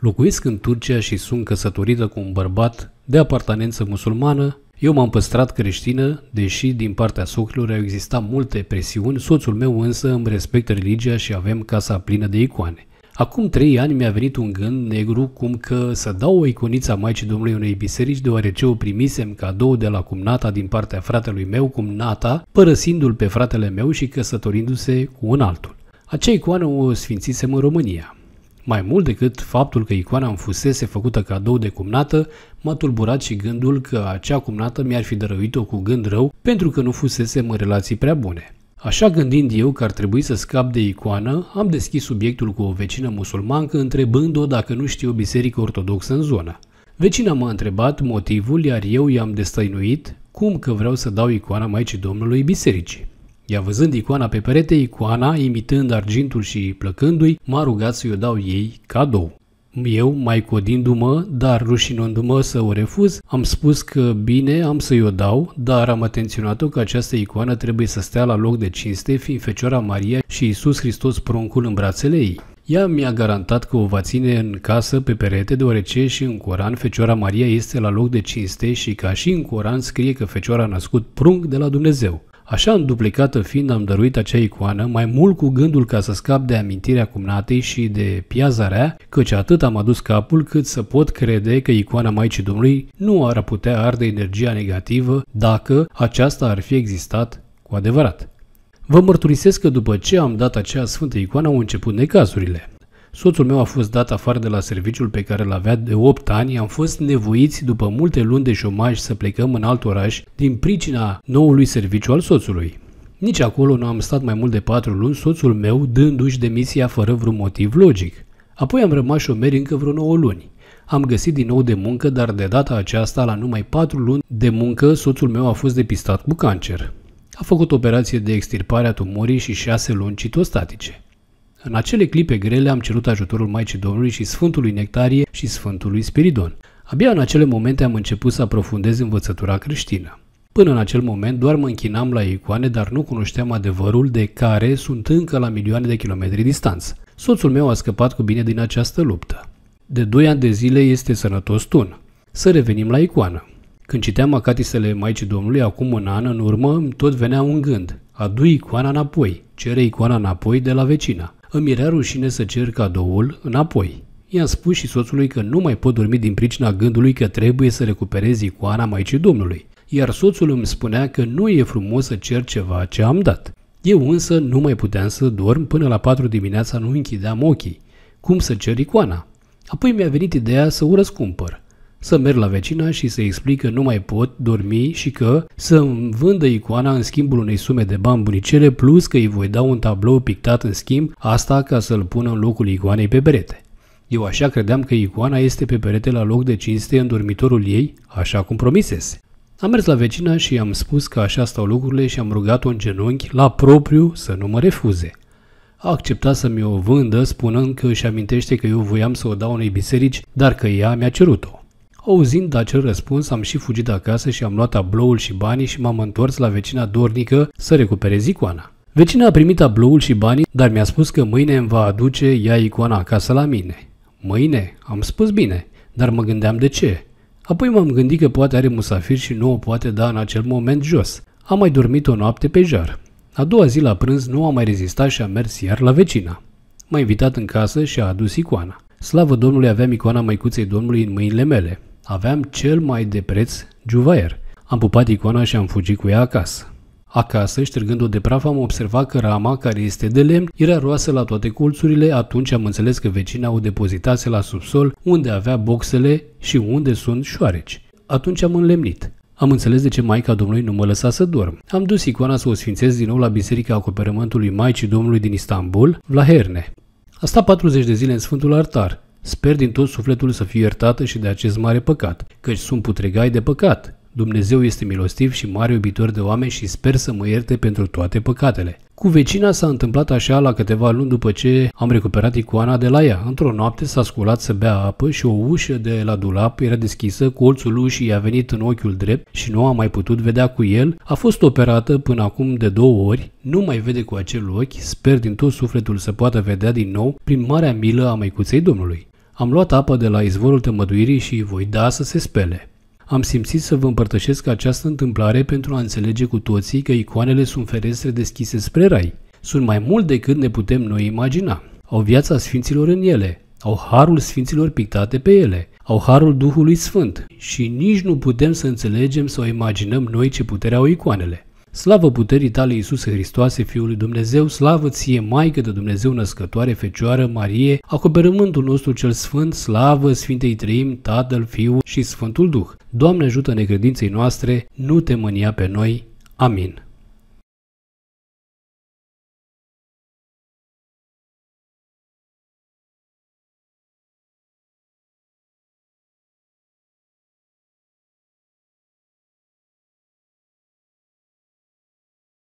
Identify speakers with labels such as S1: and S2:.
S1: Locuiesc în Turcia și sunt căsătorită cu un bărbat de apartanență musulmană. Eu m-am păstrat creștină, deși din partea socrilor au existat multe presiuni, soțul meu însă îmi respectă religia și avem casa plină de icoane. Acum trei ani mi-a venit un gând negru cum că să dau o iconiță a Maicii Domnului unei biserici deoarece o primisem cadou de la cumnata din partea fratelui meu, cumnata, părăsindu-l pe fratele meu și căsătorindu-se cu un altul. Acea icoană o sfințisem în România. Mai mult decât faptul că icoana îmi fusese făcută cadou de cumnată, m-a tulburat și gândul că acea cumnată mi-ar fi dăruit o cu gând rău pentru că nu fusese în relații prea bune. Așa gândind eu că ar trebui să scap de icoană, am deschis subiectul cu o vecină musulmancă întrebând-o dacă nu știu o biserică ortodoxă în zonă. Vecina m-a întrebat motivul, iar eu i-am destăinuit cum că vreau să dau icoana Maicii Domnului bisericii. Ea văzând icoana pe perete, icoana, imitând argintul și plăcându-i, m-a rugat să-i o dau ei cadou. Eu, mai codindu-mă, dar rușinându-mă să o refuz, am spus că bine am să-i o dau, dar am atenționat-o că această icoană trebuie să stea la loc de cinste, fiind Fecioara Maria și Isus Hristos pruncul în brațele ei. Ea mi-a garantat că o va ține în casă pe perete, deoarece și în Coran Fecioara Maria este la loc de cinste și ca și în Coran scrie că Fecioara a născut prunc de la Dumnezeu. Așa, în duplicată fiind, am dăruit acea icoană, mai mult cu gândul ca să scap de amintirea cumnatei și de piazarea, căci atât am adus capul cât să pot crede că icoana Maicii Domnului nu ar putea arde energia negativă dacă aceasta ar fi existat cu adevărat. Vă mărturisesc că după ce am dat acea sfântă icoană au început necazurile. Soțul meu a fost dat afară de la serviciul pe care îl avea de 8 ani, am fost nevoiți după multe luni de șomaj să plecăm în alt oraș din pricina noului serviciu al soțului. Nici acolo nu am stat mai mult de patru luni, soțul meu dându-și demisia fără vreun motiv logic. Apoi am rămas șomeri încă vreo 9 luni. Am găsit din nou de muncă, dar de data aceasta, la numai 4 luni de muncă, soțul meu a fost depistat cu cancer. A făcut operație de extirpare a tumorii și 6 luni citostatice. În acele clipe grele am cerut ajutorul Maicii Domnului și Sfântului Nectarie și Sfântului Spiridon. Abia în acele momente am început să aprofundez învățătura creștină. Până în acel moment doar mă închinam la icoane, dar nu cunoșteam adevărul de care sunt încă la milioane de kilometri distanță. Soțul meu a scăpat cu bine din această luptă. De 2 ani de zile este sănătos tun. Să revenim la icoană. Când citeam acatisele Maicii Domnului acum un an în urmă, tot venea un gând. Adu icoana înapoi, cere icoana înapoi de la vecina. Îmi era rușine să cer cadoul înapoi. I-am spus și soțului că nu mai pot dormi din pricina gândului că trebuie să recuperez icoana Maicii Domnului, iar soțul îmi spunea că nu e frumos să cer ceva ce am dat. Eu însă nu mai puteam să dorm până la 4 dimineața nu închideam ochii. Cum să cer icoana? Apoi mi-a venit ideea să o răscumpăr să merg la vecina și să explic că nu mai pot dormi și că să mi vândă icoana în schimbul unei sume de bani bunicele plus că îi voi da un tablou pictat în schimb, asta ca să-l pună în locul icoanei pe perete. Eu așa credeam că icoana este pe perete la loc de cinste în dormitorul ei, așa cum promisese. Am mers la vecina și am spus că așa stau lucrurile și am rugat-o în genunchi, la propriu, să nu mă refuze. A acceptat să mi-o vândă, spunând că își amintește că eu voiam să o dau unei biserici, dar că ea mi-a cerut-o. Auzind acel răspuns, am și fugit acasă și am luat tabloul și banii și m-am întors la vecina dornică să recuperez icoana. Vecina a primit tabloul și banii, dar mi-a spus că mâine îmi va aduce ea icoana acasă la mine. Mâine? Am spus bine, dar mă gândeam de ce. Apoi m-am gândit că poate are musafir și nu o poate da în acel moment jos. Am mai dormit o noapte pe jar. A doua zi la prânz nu am mai rezistat și am mers iar la vecina. M-a invitat în casă și a adus icoana. Slavă Domnului avea icoana măicuței Domnului în mâinile mele. Aveam cel mai de preț juvaier. Am pupat icoana și am fugit cu ea acasă. Acasă, ștergând-o de praf, am observat că rama, care este de lemn, era roasă la toate colțurile, atunci am înțeles că vecina o depozitase la subsol, unde avea boxele și unde sunt șoareci. Atunci am înlemnit. Am înțeles de ce Maica Domnului nu mă lăsa să dorm. Am dus icoana să o sfințez din nou la Biserica Acoperământului Maicii Domnului din Istanbul, Vlaherne. A stat 40 de zile în Sfântul Artar. Sper din tot sufletul să fiu iertată și de acest mare păcat, căci sunt putregai de păcat. Dumnezeu este milostiv și mare iubitor de oameni și sper să mă ierte pentru toate păcatele. Cu vecina s-a întâmplat așa la câteva luni după ce am recuperat icoana de la ea. Într-o noapte s-a sculat să bea apă și o ușă de la dulap era deschisă, colțul ușii i-a venit în ochiul drept și nu a mai putut vedea cu el. A fost operată până acum de două ori, nu mai vede cu acel ochi, sper din tot sufletul să poată vedea din nou prin marea milă a măicuței Domnului. Am luat apă de la izvorul tămăduirii și voi da să se spele. Am simțit să vă împărtășesc această întâmplare pentru a înțelege cu toții că icoanele sunt ferestre deschise spre rai. Sunt mai mult decât ne putem noi imagina. Au viața sfinților în ele, au harul sfinților pictate pe ele, au harul Duhului Sfânt și nici nu putem să înțelegem sau imaginăm noi ce putere au icoanele. Slavă puterii tale, Iisuse Hristoase, Fiul lui Dumnezeu, slavă ție, Maică de Dumnezeu născătoare, Fecioară Marie, acoperământul nostru cel sfânt, slavă Sfintei Trăim, Tatăl, Fiul și Sfântul Duh. Doamne ajută necredinței noastre, nu te mânia pe noi. Amin.